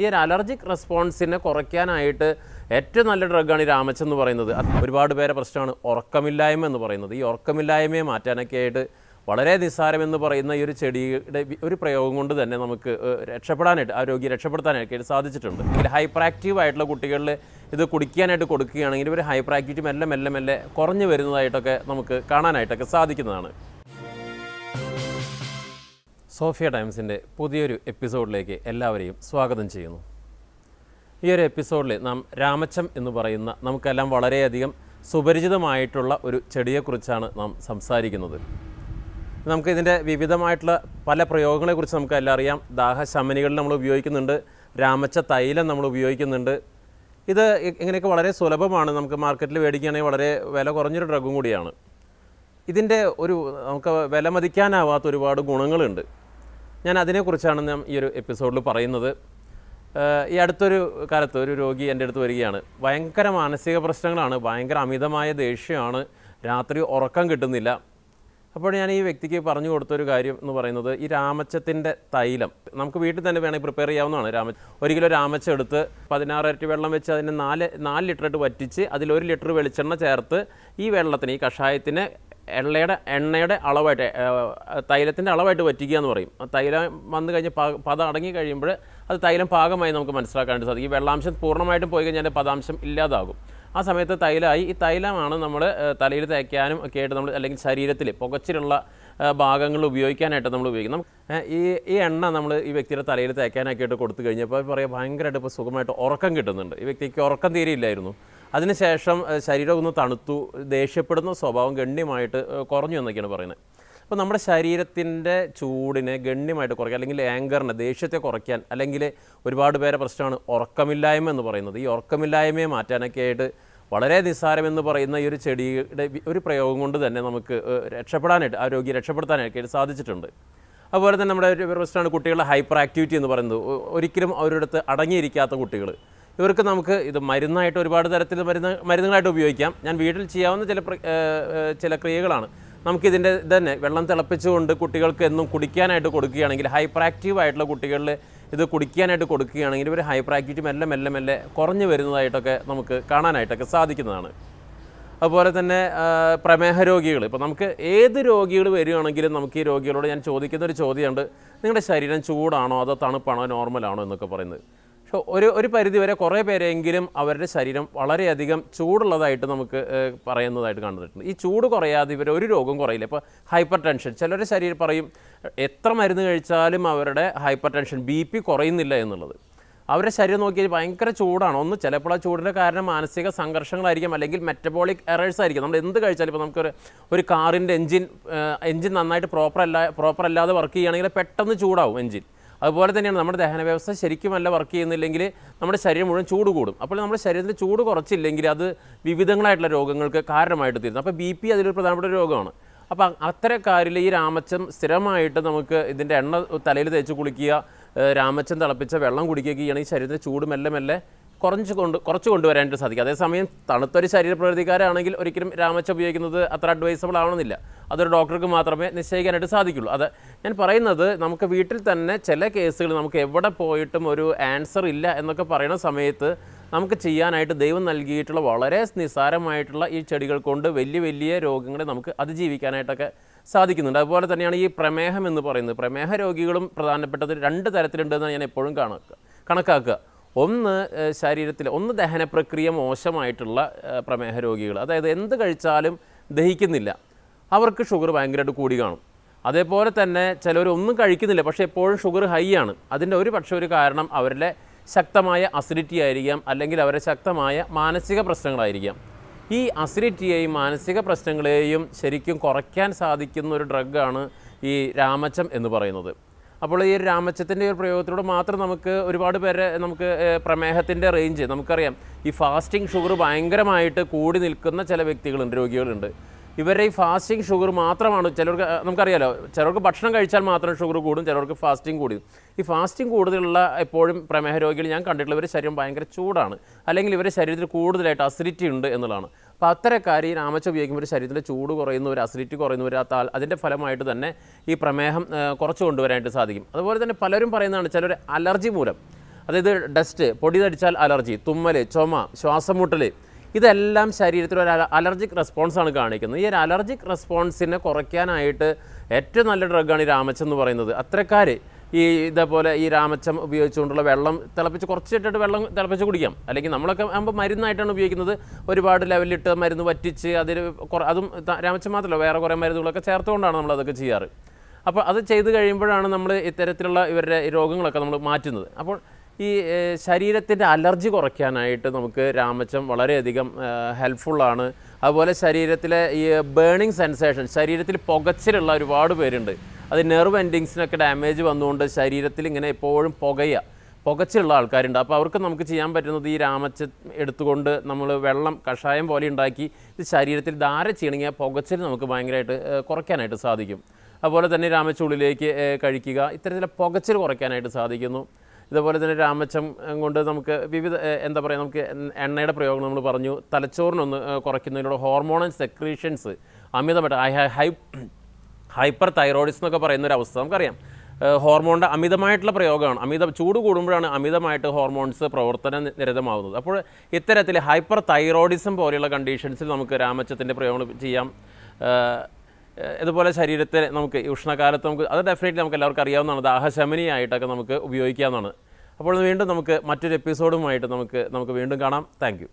ഈ ഒരു അലർജിക് റെസ്പോൺസിനെ കുറയ്ക്കാനായിട്ട് ഏറ്റവും നല്ല ഡ്രഗാണ് ഈ രാമച്ച് എന്ന് പറയുന്നത് ഒരുപാട് പേരെ പ്രശ്നമാണ് ഉറക്കമില്ലായ്മ എന്ന് പറയുന്നത് ഈ ഉറക്കമില്ലായ്മയെ മാറ്റാനൊക്കെ ആയിട്ട് വളരെ നിസ്സാരമെന്ന് പറയുന്ന ഈ ഒരു ചെടിയുടെ ഒരു പ്രയോഗം കൊണ്ട് തന്നെ നമുക്ക് രക്ഷപ്പെടാനായിട്ട് ആ രോഗിയെ രക്ഷപ്പെടുത്താനായിട്ട് സാധിച്ചിട്ടുണ്ട് ഇതിൽ ഹൈപ്പർ ആക്റ്റീവ് ആയിട്ടുള്ള കുട്ടികളിൽ ഇത് കുടിക്കാനായിട്ട് കൊടുക്കുകയാണെങ്കിൽ ഒരു ഹൈപ്പർ മെല്ലെ മെല്ലെ മെല്ലെ കുറഞ്ഞു വരുന്നതായിട്ടൊക്കെ നമുക്ക് കാണാനായിട്ടൊക്കെ സാധിക്കുന്നതാണ് സോഫിയ ടൈംസിൻ്റെ പുതിയൊരു എപ്പിസോഡിലേക്ക് എല്ലാവരെയും സ്വാഗതം ചെയ്യുന്നു ഈ ഒരു എപ്പിസോഡിൽ നാം രാമച്ചം എന്ന് പറയുന്ന നമുക്കെല്ലാം വളരെയധികം സുപരിചിതമായിട്ടുള്ള ഒരു ചെടിയെക്കുറിച്ചാണ് നാം സംസാരിക്കുന്നത് നമുക്ക് വിവിധമായിട്ടുള്ള പല പ്രയോഗങ്ങളെക്കുറിച്ച് നമുക്കെല്ലാം അറിയാം ദാഹശമനികളിൽ നമ്മൾ ഉപയോഗിക്കുന്നുണ്ട് രാമച്ച തൈലം നമ്മൾ ഉപയോഗിക്കുന്നുണ്ട് ഇത് ഇങ്ങനെയൊക്കെ വളരെ സുലഭമാണ് നമുക്ക് മാർക്കറ്റിൽ മേടിക്കുകയാണെങ്കിൽ വളരെ വില കുറഞ്ഞൊരു ഡ്രഗും കൂടിയാണ് ഇതിൻ്റെ ഒരു നമുക്ക് മതിക്കാനാവാത്ത ഒരുപാട് ഗുണങ്ങളുണ്ട് ഞാൻ അതിനെക്കുറിച്ചാണ് ഞാൻ ഈ ഒരു എപ്പിസോഡിൽ പറയുന്നത് ഈ അടുത്തൊരു കാലത്ത് ഒരു രോഗി എൻ്റെ അടുത്ത് വരികയാണ് ഭയങ്കര മാനസിക പ്രശ്നങ്ങളാണ് ഭയങ്കര അമിതമായ ദേഷ്യമാണ് രാത്രി ഉറക്കം കിട്ടുന്നില്ല അപ്പോൾ ഞാൻ ഈ വ്യക്തിക്ക് പറഞ്ഞു കൊടുത്തൊരു കാര്യം എന്ന് പറയുന്നത് ഈ രാമച്ചത്തിൻ്റെ തൈലം നമുക്ക് വീട്ടിൽ തന്നെ വേണമെങ്കിൽ പ്രിപ്പയർ ചെയ്യാവുന്നതാണ് രാമ ഒരു കിലോ രാമച്ച എടുത്ത് പതിനാറ് ഇരട്ടി വെള്ളം വെച്ച് അതിനെ നാല് നാല് ലിറ്ററായിട്ട് വറ്റിച്ച് അതിൽ ഒരു ലിറ്റർ വെളിച്ചെണ്ണ ചേർത്ത് ഈ വെള്ളത്തിന് ഈ കഷായത്തിന് എണ്ണയുടെ എണ്ണയുടെ അളവായിട്ട് തൈലത്തിൻ്റെ അളവായിട്ട് വറ്റിക്കുക എന്ന് പറയും തൈലം വന്നു കഴിഞ്ഞ് പത അടങ്ങി കഴിയുമ്പോൾ അത് തൈലം പാകമായി നമുക്ക് മനസ്സിലാക്കാനായിട്ട് സാധിക്കും ഈ വെള്ളാംശം പൂർണ്ണമായിട്ടും പോയി കഴിഞ്ഞാൽ പദാംശം ഇല്ലാതാകും ആ സമയത്ത് തൈലമായി ഈ തൈലമാണ് നമ്മൾ തലയിൽ തേക്കാനും ഒക്കെ ആയിട്ട് നമ്മൾ അല്ലെങ്കിൽ ശരീരത്തിൽ പുകച്ചിലുള്ള ഭാഗങ്ങൾ ഉപയോഗിക്കാനായിട്ട് നമ്മൾ ഉപയോഗിക്കും ഈ ഈ എണ്ണ നമ്മൾ ഈ വ്യക്തിയുടെ തലയിൽ തേക്കാനൊക്കെ ആയിട്ട് കൊടുത്തു കഴിഞ്ഞപ്പോൾ പറയാം ഭയങ്കരമായിട്ട് ഇപ്പോൾ സുഖമായിട്ട് ഉറക്കം കിട്ടുന്നുണ്ട് ഈ വ്യക്തിക്ക് ഉറക്കം തീരെ ഇല്ലായിരുന്നു അതിനുശേഷം ശരീരം ഒന്ന് തണുത്തു ദേഷ്യപ്പെടുന്ന സ്വഭാവം ഗണ്യമായിട്ട് കുറഞ്ഞു എന്നൊക്കെയാണ് പറയുന്നത് അപ്പോൾ നമ്മുടെ ശരീരത്തിൻ്റെ ചൂടിനെ ഗണ്യമായിട്ട് കുറയ്ക്കുക അല്ലെങ്കിൽ ആങ്കറിനെ ദേഷ്യത്തെ കുറയ്ക്കാൻ അല്ലെങ്കിൽ ഒരുപാട് പേരെ പ്രശ്നമാണ് ഉറക്കമില്ലായ്മ എന്ന് പറയുന്നത് ഈ ഉറക്കമില്ലായ്മയെ മാറ്റാനൊക്കെ ആയിട്ട് വളരെ നിസ്സാരമെന്ന് പറയുന്ന ഈ ഒരു ചെടിയുടെ ഒരു പ്രയോഗം കൊണ്ട് തന്നെ നമുക്ക് രക്ഷപ്പെടാനായിട്ട് ആരോഗ്യം രക്ഷപ്പെടുത്താനായിട്ട് സാധിച്ചിട്ടുണ്ട് അതുപോലെ തന്നെ നമ്മുടെ ഒരു പ്രശ്നമാണ് കുട്ടികളുടെ ഹൈപ്പർ ആക്ടിവിറ്റി എന്ന് പറയുന്നത് ഒരിക്കലും അവരുടെ അടുത്ത് അടങ്ങിയിരിക്കാത്ത കുട്ടികൾ ഇവർക്ക് നമുക്ക് ഇത് മരുന്നായിട്ട് ഒരുപാട് തരത്തിൽ മരുന്ന് മരുന്നുകളായിട്ട് ഉപയോഗിക്കാം ഞാൻ വീട്ടിൽ ചെയ്യാവുന്ന ചില ചില ക്രിയകളാണ് നമുക്കിതിൻ്റെ തന്നെ വെള്ളം തിളപ്പിച്ചുകൊണ്ട് കുട്ടികൾക്ക് എന്നും കുടിക്കാനായിട്ട് കൊടുക്കുകയാണെങ്കിൽ ഹൈപ്പർ ആക്റ്റീവ് ആയിട്ടുള്ള കുട്ടികളിൽ ഇത് കുടിക്കാനായിട്ട് കൊടുക്കുകയാണെങ്കിൽ ഇവർ ഹൈപ്പർ ആക്ടിവിറ്റി മെല്ലെ മെല്ലെ മെല്ലെ കുറഞ്ഞു വരുന്നതായിട്ടൊക്കെ നമുക്ക് കാണാനായിട്ടൊക്കെ സാധിക്കുന്നതാണ് അതുപോലെ തന്നെ പ്രമേഹ രോഗികൾ ഇപ്പോൾ നമുക്ക് ഏത് രോഗികൾ വരികയാണെങ്കിലും നമുക്ക് ഈ രോഗികളോട് ഞാൻ ചോദിക്കുന്ന ഒരു ചോദ്യമുണ്ട് നിങ്ങളുടെ ശരീരം ചൂടാണോ അതോ തണുപ്പാണോ നോർമലാണോ എന്നൊക്കെ പറയുന്നത് ഒരു ഒരു പരിധിവരെ കുറേ പേരെങ്കിലും അവരുടെ ശരീരം വളരെയധികം ചൂടുള്ളതായിട്ട് നമുക്ക് പറയുന്നതായിട്ട് കണ്ടിട്ടുണ്ട് ഈ ചൂട് കുറയാതെ ഇവർ ഒരു രോഗം കുറയില്ല ഇപ്പോൾ ഹൈപ്പർ ടെൻഷൻ ചിലരുടെ ശരീരം പറയും എത്ര മരുന്ന് കഴിച്ചാലും അവരുടെ ഹൈപ്പർ ടെൻഷൻ ബി പി കുറയുന്നില്ല എന്നുള്ളത് അവരുടെ ശരീരം നോക്കിയാൽ ഭയങ്കര ചൂടാണ് ഒന്ന് ചിലപ്പോൾ ആ ചൂടിൻ്റെ കാരണം മാനസിക സംഘർഷങ്ങളായിരിക്കും അല്ലെങ്കിൽ മെറ്റബോളിക് എറേഴ്സ് ആയിരിക്കും നമ്മൾ എന്ത് കഴിച്ചാലും ഇപ്പോൾ നമുക്കൊരു ഒരു കാറിൻ്റെ എഞ്ചിൻ എഞ്ചിൻ നന്നായിട്ട് പ്രോപ്പർ അല്ല പ്രോപ്പർ അല്ലാതെ വർക്ക് ചെയ്യുകയാണെങ്കിൽ പെട്ടെന്ന് ചൂടാവും എഞ്ചിൻ അതുപോലെ തന്നെയാണ് നമ്മുടെ ദഹന വ്യവസ്ഥ ശരിക്കുമല്ല വർക്ക് ചെയ്യുന്നില്ലെങ്കിൽ നമ്മുടെ ശരീരം മുഴുവൻ ചൂട് കൂടും അപ്പോൾ നമ്മുടെ ശരീരത്തിൽ ചൂട് കുറച്ചില്ലെങ്കിൽ അത് വിവിധങ്ങളായിട്ടുള്ള രോഗങ്ങൾക്ക് കാരണമായിട്ട് തീരുന്നു അപ്പോൾ ബി പി അതിലൊരു പ്രധാനപ്പെട്ട രോഗമാണ് അപ്പോൾ അത്തരക്കാരിൽ ഈ രാമച്ചം സ്ഥിരമായിട്ട് നമുക്ക് ഇതിൻ്റെ എണ്ണ തലയിൽ തേച്ച് കുളിക്കുക രാമച്ചം തിളപ്പിച്ച വെള്ളം കുടിക്കുകയൊക്കെയാണ് ഈ ശരീരത്തിൻ്റെ ചൂട് മെല്ലെ മെല്ലെ കുറഞ്ഞു കൊണ്ട് കുറച്ച് കൊണ്ടുവരാനായിട്ട് സാധിക്കും അതേസമയം തണുത്തൊരു ശരീരപ്രകൃതിക്കാരാണെങ്കിൽ ഒരിക്കലും രാമച്ച ഉപയോഗിക്കുന്നത് അത്ര അഡ്വൈസബിൾ ആവണമെന്നില്ല അതൊരു ഡോക്ടർക്ക് മാത്രമേ നിശ്ചയിക്കാനായിട്ട് സാധിക്കുള്ളൂ അത് ഞാൻ പറയുന്നത് നമുക്ക് വീട്ടിൽ തന്നെ ചില കേസുകൾ നമുക്ക് എവിടെ പോയിട്ടും ഒരു ആൻസർ ഇല്ല എന്നൊക്കെ പറയുന്ന സമയത്ത് നമുക്ക് ചെയ്യാനായിട്ട് ദൈവം നൽകിയിട്ടുള്ള വളരെ നിസ്സാരമായിട്ടുള്ള ഈ ചെടികൾ കൊണ്ട് വലിയ വലിയ രോഗങ്ങളെ നമുക്ക് അതിജീവിക്കാനായിട്ടൊക്കെ സാധിക്കുന്നുണ്ട് അതുപോലെ തന്നെയാണ് ഈ പ്രമേഹം എന്ന് പറയുന്നത് പ്രമേഹ രോഗികളും പ്രധാനപ്പെട്ടത് രണ്ട് തരത്തിലുണ്ടെന്നാണ് ഞാൻ എപ്പോഴും കണക്കാക്കുക ഒന്ന് ശരീരത്തിൽ ഒന്ന് ദഹന പ്രക്രിയ മോശമായിട്ടുള്ള പ്രമേഹ രോഗികൾ അതായത് എന്ത് കഴിച്ചാലും ദഹിക്കുന്നില്ല അവർക്ക് ഷുഗർ ഭയങ്കരമായിട്ട് കൂടി കാണും അതേപോലെ തന്നെ ചിലർ ഒന്നും കഴിക്കുന്നില്ല പക്ഷേ എപ്പോഴും ഷുഗർ ഹൈ ആണ് അതിൻ്റെ ഒരു പക്ഷേ ഒരു കാരണം അവരുടെ ശക്തമായ അസിഡിറ്റി ആയിരിക്കാം അല്ലെങ്കിൽ അവരെ ശക്തമായ മാനസിക പ്രശ്നങ്ങളായിരിക്കാം ഈ അസിഡിറ്റിയെയും മാനസിക പ്രശ്നങ്ങളെയും ശരിക്കും കുറയ്ക്കാൻ സാധിക്കുന്ന ഒരു ഡ്രഗാണ് ഈ രാമച്ചം എന്ന് പറയുന്നത് അപ്പോൾ ഈ രാമച്ചത്തിൻ്റെ ഒരു പ്രയോഗത്തിലൂടെ മാത്രം നമുക്ക് ഒരുപാട് പേരെ നമുക്ക് പ്രമേഹത്തിൻ്റെ റേഞ്ച് നമുക്കറിയാം ഈ ഫാസ്റ്റിംഗ് ഷുഗർ ഭയങ്കരമായിട്ട് കൂടി നിൽക്കുന്ന ചില വ്യക്തികളുണ്ട് രോഗികളുണ്ട് ഇവരെ ഈ ഫാസ്റ്റിംഗ് ഷുഗർ മാത്രമാണ് ചിലർക്ക് നമുക്കറിയാലോ ചിലർക്ക് ഭക്ഷണം കഴിച്ചാൽ മാത്രം ഷുഗർ കൂടും ചിലർക്ക് ഫാസ്റ്റിംഗ് കൂടും ഈ ഫാസ്റ്റിംഗ് കൂടുതലുള്ള എപ്പോഴും പ്രമേഹ രോഗികൾ ഞാൻ കണ്ടിട്ടുള്ള ഇവരുടെ ശരീരം ഭയങ്കര ചൂടാണ് അല്ലെങ്കിൽ ഇവരുടെ ശരീരത്തിൽ കൂടുതലായിട്ട് അസിഡിറ്റി ഉണ്ട് എന്നുള്ളതാണ് അപ്പോൾ അത്തരക്കാർ ഈ രാമച്ച ഉപയോഗിക്കുമ്പോൾ ശരീരത്തിൻ്റെ ചൂട് കുറയുന്നവർ ഒരു അസിഡിറ്റി കുറയുന്നവർ ആ താൽ അതിൻ്റെ ഫലമായിട്ട് തന്നെ ഈ പ്രമേഹം കുറച്ച് കൊണ്ടുവരാനായിട്ട് സാധിക്കും അതുപോലെ തന്നെ പലരും പറയുന്നതാണ് ചിലർ അലർജി മൂലം അതായത് ഡസ്റ്റ് പൊടി തടിച്ചാൽ അലർജി തുമ്മൽ ചുമ മുട്ടൽ ഇതെല്ലാം ശരീരത്തിൽ ഒരു അലർജിക് റെസ്പോൺസാണ് കാണിക്കുന്നത് ഈ ഒരു അലർജിക് റെസ്പോൺസിനെ കുറയ്ക്കാനായിട്ട് ഏറ്റവും നല്ല ഡ്രഗാണ് ഈ രാമച്ചെന്ന് പറയുന്നത് അത്രക്കാർ ഈ ഇതേപോലെ ഈ രാമച്ചം ഉപയോഗിച്ചുകൊണ്ടുള്ള വെള്ളം തിളപ്പിച്ച് കുറച്ചിട്ടിട്ട് വെള്ളം തിളപ്പിച്ച് കുടിക്കാം അല്ലെങ്കിൽ നമ്മളൊക്കെ ആകുമ്പോൾ മരുന്നായിട്ടാണ് ഉപയോഗിക്കുന്നത് ഒരുപാട് ലെവലിട്ട് മരുന്ന് വറ്റിച്ച് അതിൽ അതും രാമച്ചം മാത്രമല്ല വേറെ കുറേ മരുന്നുകളൊക്കെ ചേർത്തുകൊണ്ടാണ് നമ്മൾ അതൊക്കെ ചെയ്യാറ് അപ്പോൾ അത് ചെയ്ത് കഴിയുമ്പോഴാണ് നമ്മൾ ഇത്തരത്തിലുള്ള ഇവരുടെ രോഗങ്ങളൊക്കെ നമ്മൾ മാറ്റുന്നത് അപ്പോൾ ഈ ശരീരത്തിൻ്റെ അലർജി കുറയ്ക്കാനായിട്ട് നമുക്ക് രാമച്ചം വളരെയധികം ഹെൽപ്ഫുള്ളാണ് അതുപോലെ ശരീരത്തിലെ ഈ ബേണിങ് സെൻസേഷൻ ശരീരത്തിൽ പുകച്ചിലുള്ള ഒരുപാട് പേരുണ്ട് അത് നെർവ് എൻഡിങ്സിനൊക്കെ ഡാമേജ് വന്നുകൊണ്ട് ശരീരത്തിൽ ഇങ്ങനെ എപ്പോഴും പുകയുക പുകച്ചുള്ള ആൾക്കാരുണ്ട് അപ്പോൾ അവർക്ക് നമുക്ക് ചെയ്യാൻ പറ്റുന്നത് ഈ രാമച്ച എടുത്തുകൊണ്ട് നമ്മൾ വെള്ളം കഷായം പോലെ ഉണ്ടാക്കി ഇത് ശരീരത്തിൽ ധാര ചീണങ്ങിയ പുകച്ചിൽ നമുക്ക് ഭയങ്കരമായിട്ട് കുറയ്ക്കാനായിട്ട് സാധിക്കും അതുപോലെ തന്നെ രാമച്ചുള്ളിലേക്ക് കഴിക്കുക ഇത്തരത്തിലെ പുകച്ചിൽ കുറയ്ക്കാനായിട്ട് സാധിക്കുന്നു ഇതുപോലെ തന്നെ രാമച്ചം കൊണ്ട് നമുക്ക് വിവിധ എന്താ പറയുക നമുക്ക് എണ്ണയുടെ പ്രയോഗം നമ്മൾ പറഞ്ഞു തലച്ചോറിനൊന്ന് കുറയ്ക്കുന്നതിലൂടെ ഹോർമോണൽ സെക്രീഷൻസ് അമിതമായിട്ട് ഹൈ ഹൈപ്പർ തൈറോയിഡ്സ് എന്നൊക്കെ പറയുന്ന ഒരു അവസ്ഥ നമുക്കറിയാം ഹോർമോണിൻ്റെ അമിതമായിട്ടുള്ള പ്രയോഗമാണ് അമിത ചൂട് കൂടുമ്പോഴാണ് അമിതമായിട്ട് ഹോർമോൺസ് പ്രവർത്തന നിരതമാവുന്നത് അപ്പോൾ ഇത്തരത്തിൽ ഹൈപ്പർ തൈറോയിഡിസം പോലെയുള്ള കണ്ടീഷൻസിൽ നമുക്ക് രാമച്ചത്തിൻ്റെ പ്രയോഗം ചെയ്യാം ഇതുപോലെ ശരീരത്തെ നമുക്ക് ഉഷ്ണകാലത്ത് നമുക്ക് അത് ഡെഫിനറ്റ്ലി നമുക്ക് എല്ലാവർക്കും അറിയാവുന്നതാണ് ദാഹശമനിയായിട്ടൊക്കെ നമുക്ക് ഉപയോഗിക്കാവുന്നതാണ് അപ്പോൾ വീണ്ടും നമുക്ക് മറ്റൊരു എപ്പിസോഡുമായിട്ട് നമുക്ക് നമുക്ക് വീണ്ടും കാണാം താങ്ക്